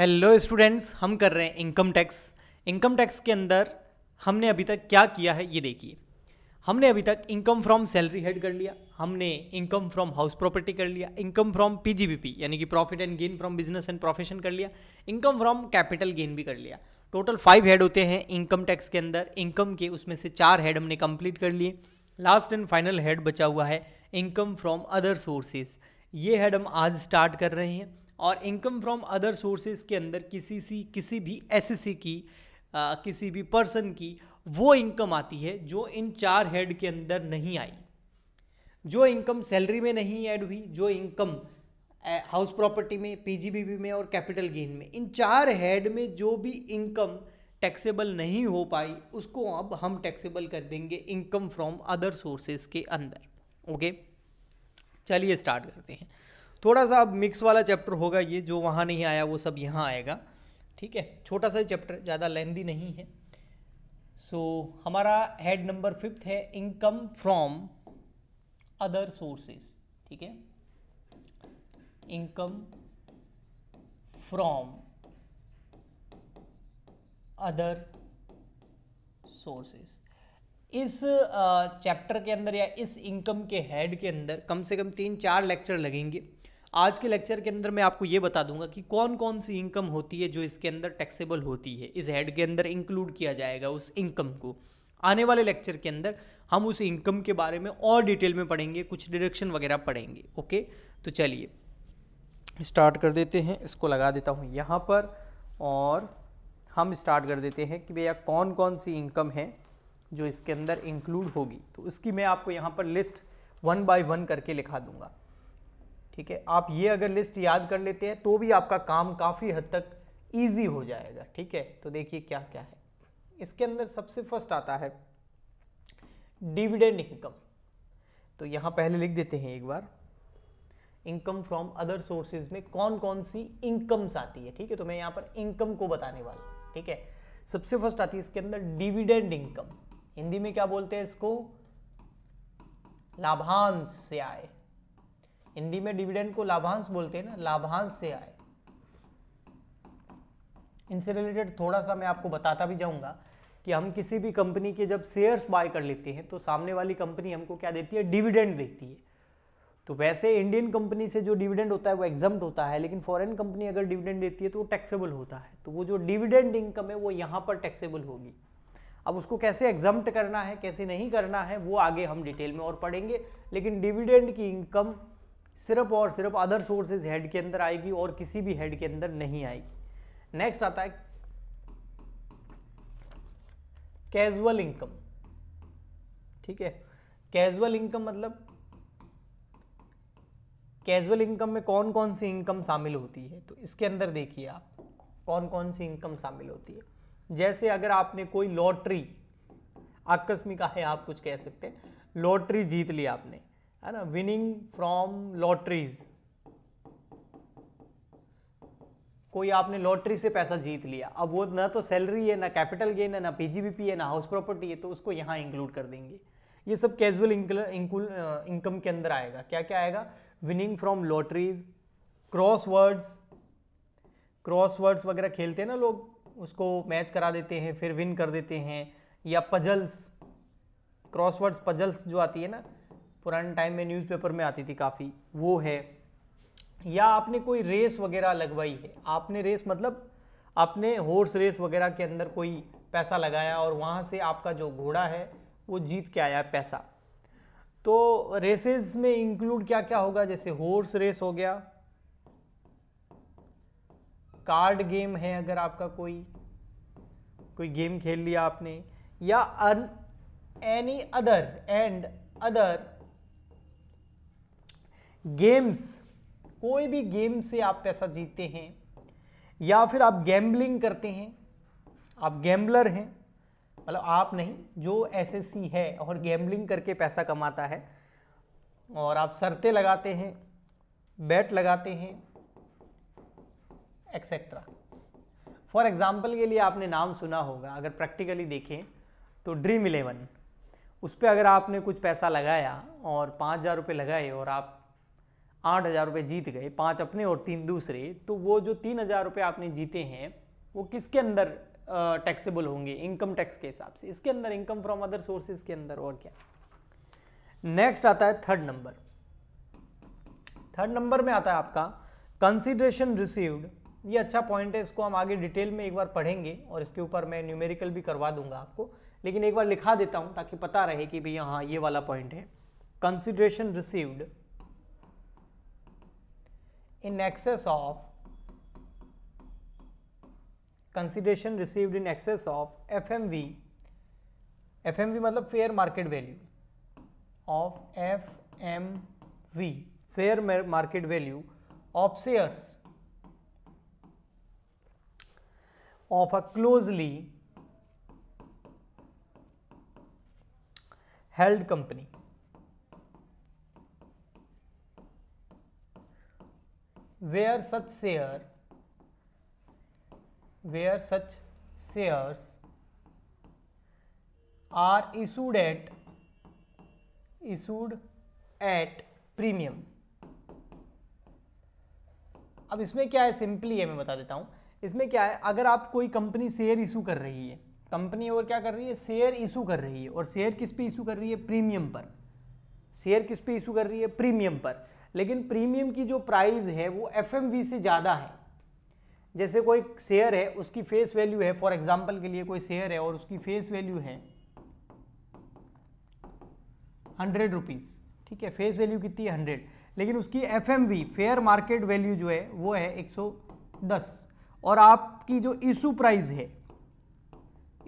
Hello students हम कर रहे हैं इनकम टैक्स इनकम टैक्स के अंदर हमने अभी तक क्या किया है ये देखिए हमने अभी तक इनकम फ्रॉम सैलरी हेड कर लिया हमने इनकम फ्रॉम हाउस प्रॉपर्टी कर लिया इनकम फ्रॉम पीजीबीपी यानी कि profit and gain from business and profession कर लिया इनकम फ्रॉम कैपिटल गेन भी कर लिया टोटल फाइव हेड होते हैं इनकम टैक्स के अंदर इनकम के उसमें से चार हेड हमने कंप्लीट कर लिए लास्ट एंड फाइनल हेड बचा हुआ है इनकम फ्रॉम अदर सोर्सेज ये हेड हम आज स्टार्ट कर रहे हैं और इनकम फ्रॉम अदर सोर्सेज के अंदर किसी सी किसी भी सी की आ, किसी भी पर्सन की वो इनकम आती है जो इन चार हेड के अंदर नहीं आई जो इनकम सैलरी में नहीं ऐड हुई जो इनकम हाउस प्रॉपर्टी में पीजीबीबी में और कैपिटल गेन में इन चार हेड में जो भी इनकम टैक्सेबल नहीं हो पाई उसको अब हम टैक्सेबल कर देंगे इनकम फ्रॉम अदर सोर्सेज के अंदर ओके चलिए स्टार्ट करते हैं थोड़ा सा अब मिक्स वाला चैप्टर होगा ये जो वहाँ नहीं आया वो सब यहाँ आएगा ठीक है छोटा सा चैप्टर ज़्यादा लेंदी नहीं है सो so, हमारा हेड नंबर फिफ्थ है इनकम फ्रॉम अदर सोर्सेस ठीक है इनकम फ्रॉम अदर सोर्सेस इस चैप्टर के अंदर या इस इनकम के हेड के अंदर कम से कम तीन चार लेक्चर लगेंगे आज के लेक्चर के अंदर मैं आपको ये बता दूंगा कि कौन कौन सी इनकम होती है जो इसके अंदर टैक्सेबल होती है इस हेड के अंदर इंक्लूड किया जाएगा उस इनकम को आने वाले लेक्चर के अंदर हम उस इनकम के बारे में और डिटेल में पढ़ेंगे कुछ डिडक्शन वगैरह पढ़ेंगे ओके तो चलिए स्टार्ट कर देते हैं इसको लगा देता हूँ यहाँ पर और हम स्टार्ट कर देते हैं कि भैया कौन कौन सी इनकम है जो इसके अंदर इंक्लूड होगी तो उसकी मैं आपको यहाँ पर लिस्ट वन बाय वन करके लिखा दूंगा ठीक है आप ये अगर लिस्ट याद कर लेते हैं तो भी आपका काम काफ़ी हद तक ईजी हो जाएगा ठीक है तो देखिए क्या क्या है इसके अंदर सबसे फर्स्ट आता है डिविडेंड इनकम तो यहाँ पहले लिख देते हैं एक बार इनकम फ्रॉम अदर सोर्सेज में कौन कौन सी इनकम्स आती है ठीक है तो मैं यहाँ पर इनकम को बताने वाला हूँ ठीक है सबसे फर्स्ट आती है इसके अंदर डिविडेंड इनकम हिंदी में क्या बोलते हैं इसको लाभांश से आए हिंदी में डिविडेंड को लाभांश बोलते हैं ना लाभांश से आए इनसे रिलेटेड थोड़ा सा मैं आपको बताता भी जाऊंगा कि हम किसी भी कंपनी के जब शेयर्स बाय कर लेते हैं तो सामने वाली कंपनी हमको क्या देती है डिविडेंड देती है तो वैसे इंडियन कंपनी से जो डिविडेंड होता है वो एग्जाम होता है लेकिन फॉरेन कंपनी अगर डिविडेंड देती है तो वो टैक्सेबल होता है तो वो जो डिविडेंड इनकम है वो यहाँ पर टैक्सेबल होगी अब उसको कैसे एग्जाम करना है कैसे नहीं करना है वो आगे हम डिटेल में और पढ़ेंगे लेकिन डिविडेंड की इनकम सिर्फ और सिर्फ अदर सोर्सेज हेड के अंदर आएगी और किसी भी हेड के अंदर नहीं आएगी नेक्स्ट आता है कैजुअल इनकम ठीक है कैजुअल इनकम मतलब कैजुअल इनकम में कौन कौन सी इनकम शामिल होती है तो इसके अंदर देखिए आप कौन कौन सी इनकम शामिल होती है जैसे अगर आपने कोई लॉटरी आकस्मिक है आप कुछ कह सकते हैं लॉटरी जीत ली आपने है ना विनिंग फ्रॉम लॉटरीज कोई आपने लॉटरी से पैसा जीत लिया अब वो ना तो सैलरी है ना कैपिटल गेन है ना पीजीबीपी है ना हाउस प्रॉपर्टी है तो उसको यहाँ इंक्लूड कर देंगे ये सब कैजुअल इनकम uh, के अंदर आएगा क्या क्या आएगा winning from lotteries crosswords crosswords वगैरह खेलते हैं ना लोग उसको मैच करा देते हैं फिर विन कर देते हैं या पजल्स क्रॉस वर्ड्स पजल्स जो आती है ना पुराने टाइम में न्यूज़पेपर में आती थी काफ़ी वो है या आपने कोई रेस वगैरह लगवाई है आपने रेस मतलब आपने हॉर्स रेस वगैरह के अंदर कोई पैसा लगाया और वहाँ से आपका जो घोड़ा है वो जीत के आया पैसा तो रेसेस में इंक्लूड क्या क्या होगा जैसे हॉर्स रेस हो गया कार्ड गेम है अगर आपका कोई कोई गेम खेल लिया आपने या अन any other and other games कोई भी गेम से आप पैसा जीतते हैं या फिर आप गैम्बलिंग करते हैं आप गैम्बलर हैं मतलब आप नहीं जो एसएससी है और गैम्बलिंग करके पैसा कमाता है और आप शर्तें लगाते हैं बैट लगाते हैं एक्सेट्रा फॉर एग्ज़ाम्पल के लिए आपने नाम सुना होगा अगर प्रैक्टिकली देखें तो ड्रीम इलेवन उस पर अगर आपने कुछ पैसा लगाया और पाँच हज़ार रुपये लगाए और आप आठ हज़ार रुपये जीत गए पाँच अपने और तीन दूसरे तो वो जो तीन हज़ार रुपये आपने जीते हैं वो किसके अंदर टैक्सेबल होंगे इनकम टैक्स के हिसाब से इसके अंदर इनकम फ्रॉम अदर सोर्सेज के अंदर और क्या नेक्स्ट आता है थर्ड नंबर थर्ड नंबर में आता है आपका कंसिडरेशन रिसीव्ड ये अच्छा पॉइंट है इसको हम आगे डिटेल में एक बार पढ़ेंगे और इसके ऊपर मैं न्यूमेरिकल भी करवा दूंगा आपको लेकिन एक बार लिखा देता हूँ ताकि पता रहे कि भैया हाँ ये वाला पॉइंट है consideration received in excess of consideration received in excess of FMV, FMV मतलब fair market value of FMV, fair market value of shares of a closely held company. where such share where such shares are issued at issued at premium अब इसमें क्या है simply है मैं बता देता हूँ इसमें क्या है अगर आप कोई कंपनी शेयर इशू कर रही है कंपनी और क्या कर रही है शेयर इशू कर रही है और शेयर किस पे इशू कर रही है प्रीमियम पर शेयर किस पे इशू कर रही है प्रीमियम पर लेकिन प्रीमियम की जो प्राइस है वो एफ से ज़्यादा है जैसे कोई शेयर है उसकी फेस वैल्यू है फॉर एग्जाम्पल के लिए कोई शेयर है और उसकी फेस वैल्यू है हंड्रेड रुपीज़ ठीक है फेस वैल्यू कितनी है हंड्रेड लेकिन उसकी एफ फेयर मार्केट वैल्यू जो है वो है एक सौ दस और आपकी जो इशू प्राइस है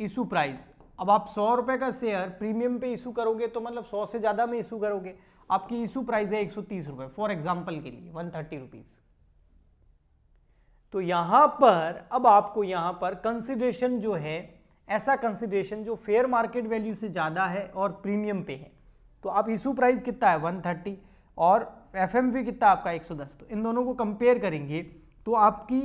इशू प्राइस अब आप सौ रुपये का शेयर प्रीमियम पे इशू करोगे तो मतलब सौ से ज़्यादा में इशू करोगे आपकी इशू प्राइस है एक सौ तीस रुपए फॉर एग्जाम्पल के लिए वन थर्टी रुपीज तो यहां पर अब आपको यहां पर कंसिडरेशन जो है ऐसा कंसिडरेशन जो फेयर मार्केट वैल्यू से ज़्यादा है और प्रीमियम पे है तो आप इशू प्राइस कितना है वन थर्टी और एफ कितना आपका एक सौ दस तो इन दोनों को कंपेयर करेंगे तो आपकी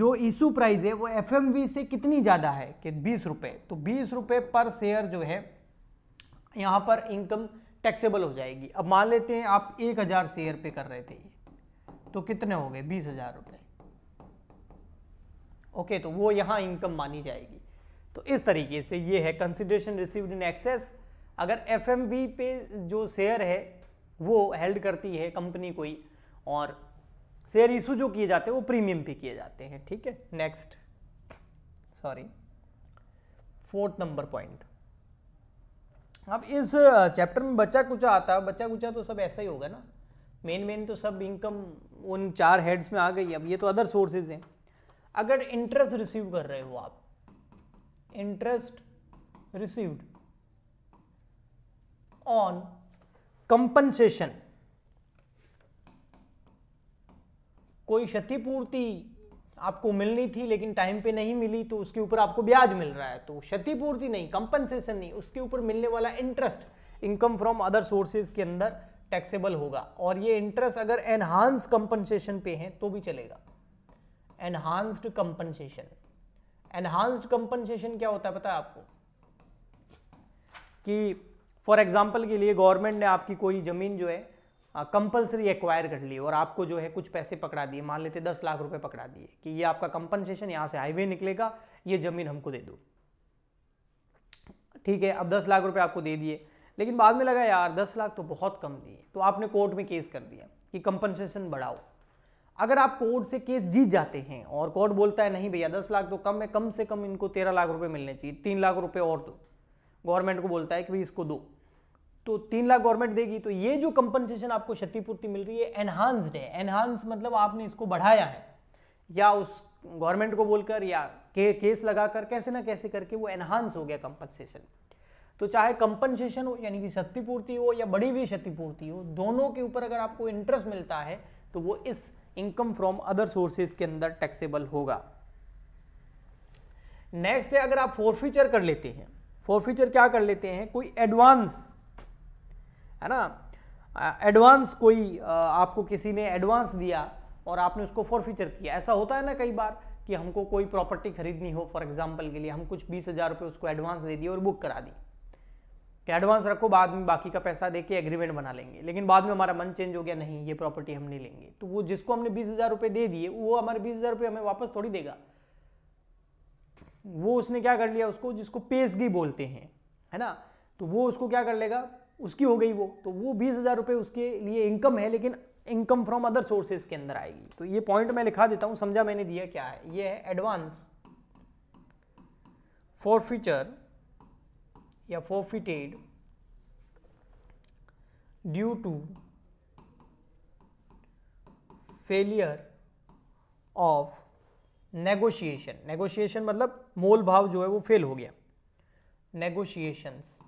जो इशू प्राइस है वो एफ से कितनी ज़्यादा है कि बीस रुपये तो बीस रुपये पर शेयर जो है यहाँ पर इनकम टैक्सेबल हो जाएगी अब मान लेते हैं आप एक हज़ार शेयर पे कर रहे थे तो कितने हो गए बीस हज़ार रुपये ओके तो वो यहाँ इनकम मानी जाएगी तो इस तरीके से ये है कंसिडरेशन रिसीव्ड इन एक्सेस अगर एफ पे जो शेयर है वो हेल्ड करती है कंपनी कोई और शेयर इशू जो किए जाते हैं वो प्रीमियम पे किए जाते हैं ठीक है next sorry fourth number point अब इस चैप्टर में बच्चा कुचा आता है बच्चा कुचा तो सब ऐसा ही होगा ना मेन मेन तो सब इनकम उन चार हेड्स में आ गई अब ये तो अदर सोर्सेज हैं अगर इंटरेस्ट रिसीव कर रहे हो आप इंटरेस्ट रिसीव्ड ऑन कंपनसेशन कोई क्षतिपूर्ति आपको मिलनी थी लेकिन टाइम पे नहीं मिली तो उसके ऊपर आपको ब्याज मिल रहा है तो क्षतिपूर्ति नहीं कंपनसेशन नहीं उसके ऊपर मिलने वाला interest income from other sources के अंदर टैक्सेबल होगा और ये इंटरेस्ट अगर एनहांस कंपनसेशन पे है तो भी चलेगा एनहांस्ड कंपनसेशन एनहांस्ड कंपनसेशन क्या होता है पता है आपको कि फॉर एग्जाम्पल के लिए गवर्नमेंट ने आपकी कोई ज़मीन जो है कंपलसरी एक्वायर कर लिए और आपको जो है कुछ पैसे पकड़ा दिए मान लेते दस लाख रुपए पकड़ा दिए कि ये आपका कंपनसेशन यहाँ से हाईवे निकलेगा ये ज़मीन हमको दे दो ठीक है अब दस लाख रुपए आपको दे दिए लेकिन बाद में लगा यार दस लाख तो बहुत कम दिए तो आपने कोर्ट में केस कर दिया कि कंपनसेशन बढ़ाओ अगर आप कोर्ट से केस जीत जाते हैं और कोर्ट बोलता है नहीं भैया दस लाख तो कम है कम से कम इनको तेरह लाख रुपए मिलने चाहिए तीन लाख रुपए और दो गवर्नमेंट को बोलता है कि भाई इसको दो तो तीन लाख गवर्नमेंट देगी तो ये जो कंपनसेशन आपको क्षतिपूर्ति मिल रही है एनहांस्ड है एनहांस मतलब आपने इसको बढ़ाया है या उस गवर्नमेंट को बोलकर या के, केस लगाकर कैसे ना कैसे करके वो एनहांस हो गया कंपनसेशन तो चाहे कंपनसेशन हो यानी कि क्षतिपूर्ति हो या बड़ी हुई क्षतिपूर्ति हो दोनों के ऊपर अगर आपको इंटरेस्ट मिलता है तो वो इस इनकम फ्रॉम अदर सोर्सेज के अंदर टैक्सेबल होगा नेक्स्ट है अगर आप फोरफीचर कर लेते हैं फोरफीचर क्या कर लेते हैं कोई एडवांस है ना एडवांस कोई आपको किसी ने एडवांस दिया और आपने उसको फॉरफीचर किया ऐसा होता है ना कई बार कि हमको कोई प्रॉपर्टी खरीदनी हो फॉर एग्जाम्पल के लिए हम कुछ बीस हज़ार रुपये उसको एडवांस दे दिए और बुक करा दी कि एडवांस रखो बाद में बाकी का पैसा दे के एग्रीमेंट बना लेंगे लेकिन बाद में हमारा मन चेंज हो गया नहीं ये प्रॉपर्टी हम नहीं लेंगे तो वो जिसको हमने बीस हज़ार रुपये दे दिए वो हमारे बीस हज़ार रुपये हमें वापस थोड़ी देगा वो उसने क्या कर लिया उसको जिसको पेशगी बोलते हैं है ना तो वो उसको क्या कर लेगा उसकी हो गई वो तो वो बीस हज़ार रुपये उसके लिए इनकम है लेकिन इनकम फ्रॉम अदर सोर्सेज के अंदर आएगी तो ये पॉइंट मैं लिखा देता हूँ समझा मैंने दिया क्या है ये है एडवांस फॉर या forfeited due to failure of negotiation negotiation मतलब मोल भाव जो है वो फेल हो गया नेगोशिएशंस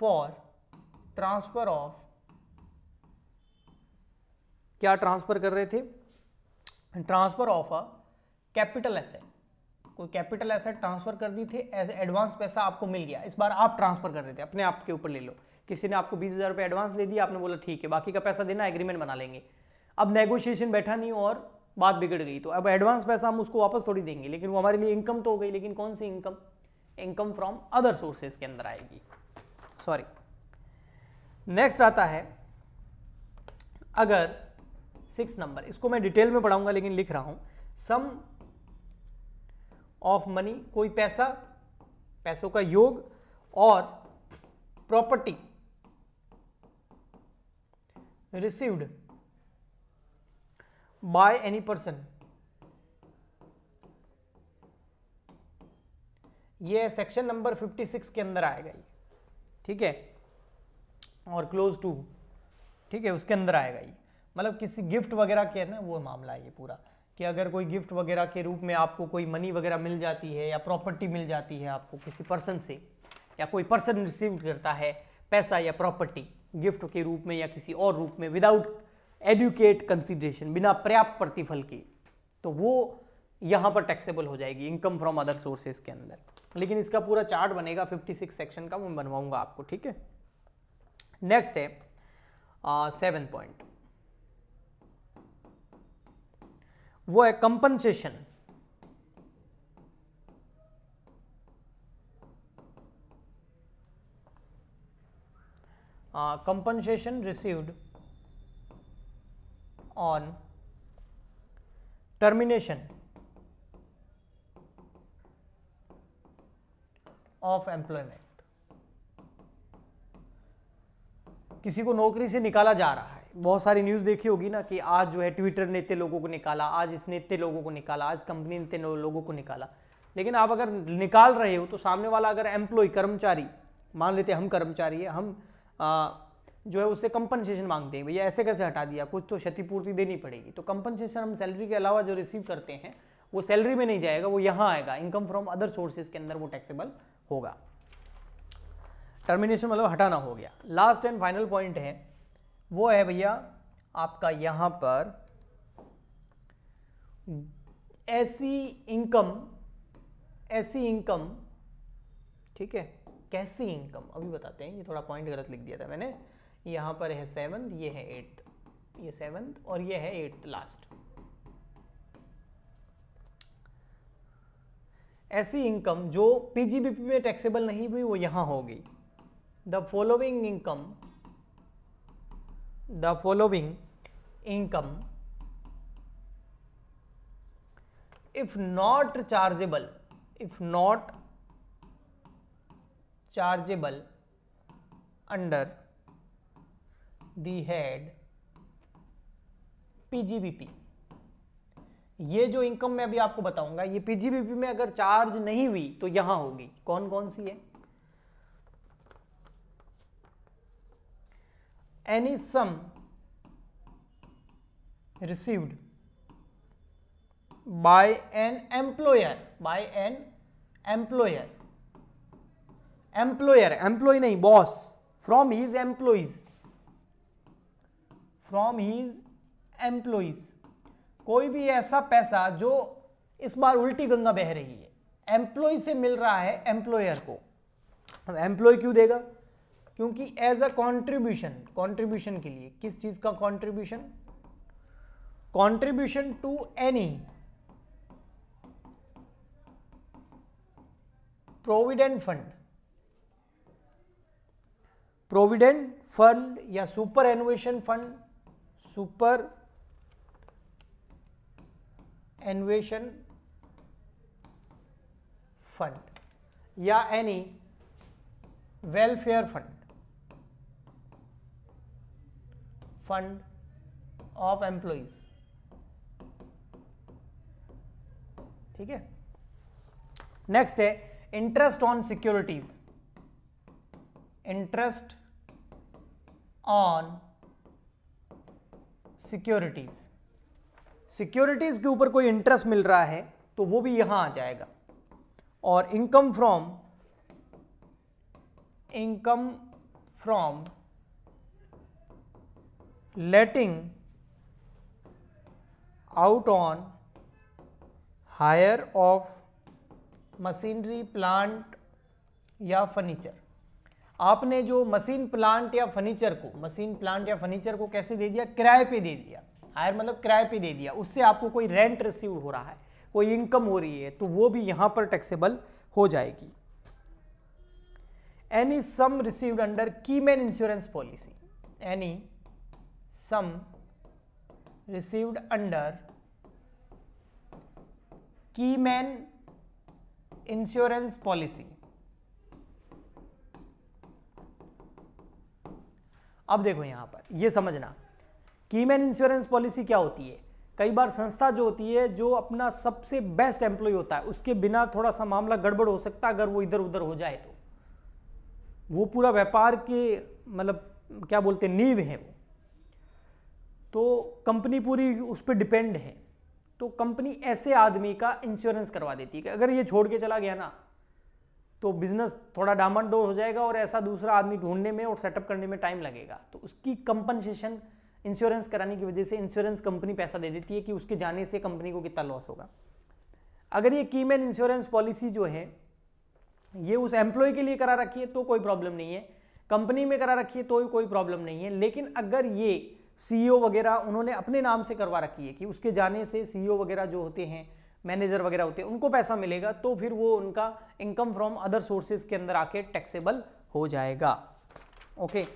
फॉर ट्रांसफर ऑफ क्या ट्रांसफर कर रहे थे transfer of a capital asset कोई कैपिटल एसेट ट्रांसफर कर दी थे एडवांस पैसा आपको मिल गया इस बार आप ट्रांसफर कर रहे थे अपने आप के ऊपर ले लो किसी ने आपको बीस हज़ार रुपये एडवांस दे दिया आपने बोला ठीक है बाकी का पैसा देना एग्रीमेंट बना लेंगे अब नेगोशिएशन बैठा नहीं और बात बिगड़ गई तो अब एडवांस पैसा हम उसको वापस थोड़ी देंगे लेकिन वो हमारे लिए इनकम तो हो गई लेकिन कौन सी income income from other sources के अंदर आएगी सॉरी नेक्स्ट आता है अगर सिक्स नंबर इसको मैं डिटेल में पढ़ाऊंगा लेकिन लिख रहा हूं सम ऑफ मनी कोई पैसा पैसों का योग और property received by any person ये सेक्शन नंबर 56 के अंदर आएगा ये ठीक है और क्लोज टू ठीक है उसके अंदर आएगा ये मतलब किसी गिफ्ट वगैरह के ना वो मामला है ये पूरा कि अगर कोई गिफ्ट वगैरह के रूप में आपको कोई मनी वगैरह मिल जाती है या प्रॉपर्टी मिल जाती है आपको किसी पर्सन से या कोई पर्सन रिसीव करता है पैसा या प्रॉपर्टी गिफ्ट के रूप में या किसी और रूप में विदाउट एडुकेट कंसिडरेशन बिना पर्याप्त प्रतिफल के तो वो यहाँ पर टैक्सेबल हो जाएगी इनकम फ्रॉम अदर सोर्सेज के अंदर लेकिन इसका पूरा चार्ट बनेगा 56 सेक्शन का मैं बनवाऊंगा आपको ठीक है नेक्स्ट है सेवन पॉइंट वो है compensation compensation received on termination of employment किसी को नौकरी से निकाला जा रहा है बहुत सारी न्यूज़ देखी होगी ना कि आज जो है ट्विटर ने इतने लोगों को निकाला आज इसने इतने लोगों को निकाला आज कंपनी ने इतने लोगों को निकाला लेकिन आप अगर निकाल रहे हो तो सामने वाला अगर एम्प्लॉय कर्मचारी मान लेते हम कर्मचारी है हम आ, जो है उससे कंपनसेशन मांगते हैं भैया ऐसे कैसे हटा दिया कुछ तो क्षतिपूर्ति देनी पड़ेगी तो कंपनसेशन हम सैलरी के अलावा जो रिसीव करते हैं वो सैलरी में नहीं जाएगा वो यहाँ आएगा इनकम फ्रॉम अदर सोर्सेज के अंदर वो टैक्सेबल होगा टर्मिनेशन मतलब हटाना हो गया लास्ट एंड फाइनल पॉइंट है वो है भैया आपका यहां पर ऐसी इनकम ऐसी इनकम ठीक है कैसी इनकम अभी बताते हैं ये थोड़ा पॉइंट गलत लिख दिया था मैंने यहां पर है सेवन ये है एट ये सेवन और ये है एट लास्ट ऐसी इनकम जो पीजीबीपी में टैक्सेबल नहीं हुई वो यहाँ होगी the following income the following income if not chargeable if not chargeable under G B P ये जो इनकम मैं अभी आपको बताऊंगा ये पीजीबीपी में अगर चार्ज नहीं हुई तो यहां होगी कौन कौन सी है any sum received by an employer by an employer employer employee नहीं boss from his employees from his employees कोई भी ऐसा पैसा जो इस बार उल्टी गंगा बह रही है एम्प्लॉय से मिल रहा है एम्प्लॉयर को अब एम्प्लॉय क्यों देगा क्योंकि एज अ कॉन्ट्रीब्यूशन कॉन्ट्रीब्यूशन के लिए किस चीज़ का contribution contribution to any provident fund provident fund या superannuation fund super Invasion Fund yaani Welfare Fund Fund of Employees ठीक है Next है Interest on Securities Interest on Securities securities के ऊपर कोई इंटरेस्ट मिल रहा है तो वो भी यहां आ जाएगा और income from income from letting out on hire of machinery plant या फर्नीचर आपने जो मशीन प्लांट या फर्नीचर को मशीन प्लांट या फर्नीचर को कैसे दे दिया किराए पे दे दिया हायर मतलब किराए पे दे दिया उससे आपको कोई रेंट रिसीव हो रहा है कोई इनकम हो रही है तो वो भी यहाँ पर टैक्सेबल हो जाएगी any sum received under key man insurance policy any sum received under key man insurance policy अब देखो यहां पर ये समझना कीमैन इंश्योरेंस पॉलिसी क्या होती है कई बार संस्था जो होती है जो अपना सबसे बेस्ट एम्प्लॉय होता है उसके बिना थोड़ा सा मामला गड़बड़ हो सकता है अगर वो इधर उधर हो जाए तो वो पूरा व्यापार के मतलब क्या बोलते हैं नींव है वो तो कंपनी पूरी उस पर डिपेंड है तो कंपनी ऐसे आदमी का इंश्योरेंस करवा देती है कि अगर ये छोड़ के चला गया ना तो बिजनेस थोड़ा डामन डोर हो जाएगा और ऐसा दूसरा आदमी ढूंढने में और सेटअप करने में टाइम लगेगा तो उसकी कंपनसेशन इंश्योरेंस कराने की वजह से इंश्योरेंस कंपनी पैसा दे देती है कि उसके जाने से कंपनी को कितना लॉस होगा अगर ये मैन इंश्योरेंस पॉलिसी जो है ये उस एम्प्लॉय के लिए करा रखी है तो कोई प्रॉब्लम नहीं है कंपनी में करा रखी है तो कोई प्रॉब्लम नहीं है लेकिन अगर ये सीईओ e वगैरह उन्होंने अपने नाम से करवा रखी है कि उसके जाने से सीईओ e वगैरह जो होते हैं मैनेजर वगैरह होते हैं उनको पैसा मिलेगा तो फिर वो उनका इनकम फ्रॉम अदर सोर्सेज के अंदर आके टैक्सेबल हो जाएगा ओके okay.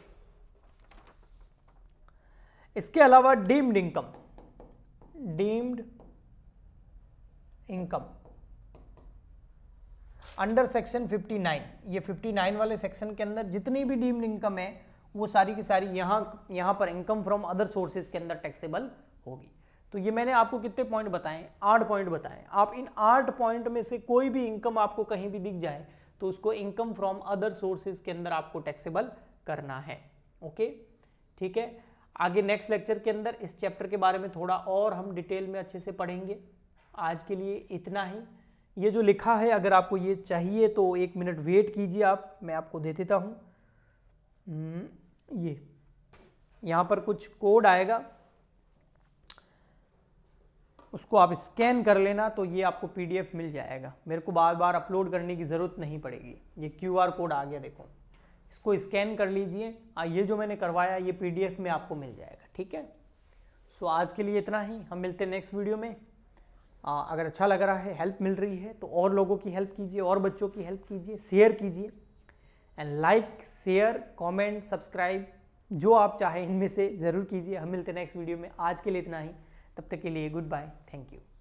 इसके अलावा deemed income deemed income under section 59 ये 59 वाले सेक्शन के अंदर जितनी भी डीम्ड इनकम है वो सारी की सारी यहां यहां पर इनकम फ्रॉम अदर सोर्सेज के अंदर टैक्सेबल होगी तो ये मैंने आपको कितने पॉइंट बताए आठ पॉइंट बताए आप इन आठ पॉइंट में से कोई भी इनकम आपको कहीं भी दिख जाए तो उसको इनकम फ्रॉम अदर सोर्सेज के अंदर आपको टैक्सेबल करना है ओके ठीक है आगे नेक्स्ट लेक्चर के अंदर इस चैप्टर के बारे में थोड़ा और हम डिटेल में अच्छे से पढ़ेंगे आज के लिए इतना ही ये जो लिखा है अगर आपको ये चाहिए तो एक मिनट वेट कीजिए आप मैं आपको दे देता हूँ हम्म, ये यहाँ पर कुछ कोड आएगा उसको आप स्कैन कर लेना तो ये आपको पीडीएफ मिल जाएगा मेरे को बार बार अपलोड करने की ज़रूरत नहीं पड़ेगी ये क्यूआर कोड आ गया देखो इसको स्कैन कर लीजिए ये जो मैंने करवाया ये पीडीएफ में आपको मिल जाएगा ठीक है सो आज के लिए इतना ही हम मिलते हैं नेक्स्ट वीडियो में आ, अगर अच्छा लग रहा है हेल्प मिल रही है तो और लोगों की हेल्प कीजिए और बच्चों की हेल्प कीजिए शेयर कीजिए and like share comment subscribe जो आप चाहें इनमें से ज़रूर कीजिए हम मिलते हैं नेक्स्ट वीडियो में आज के लिए इतना ही तब तक के लिए गुड बाय थैंक यू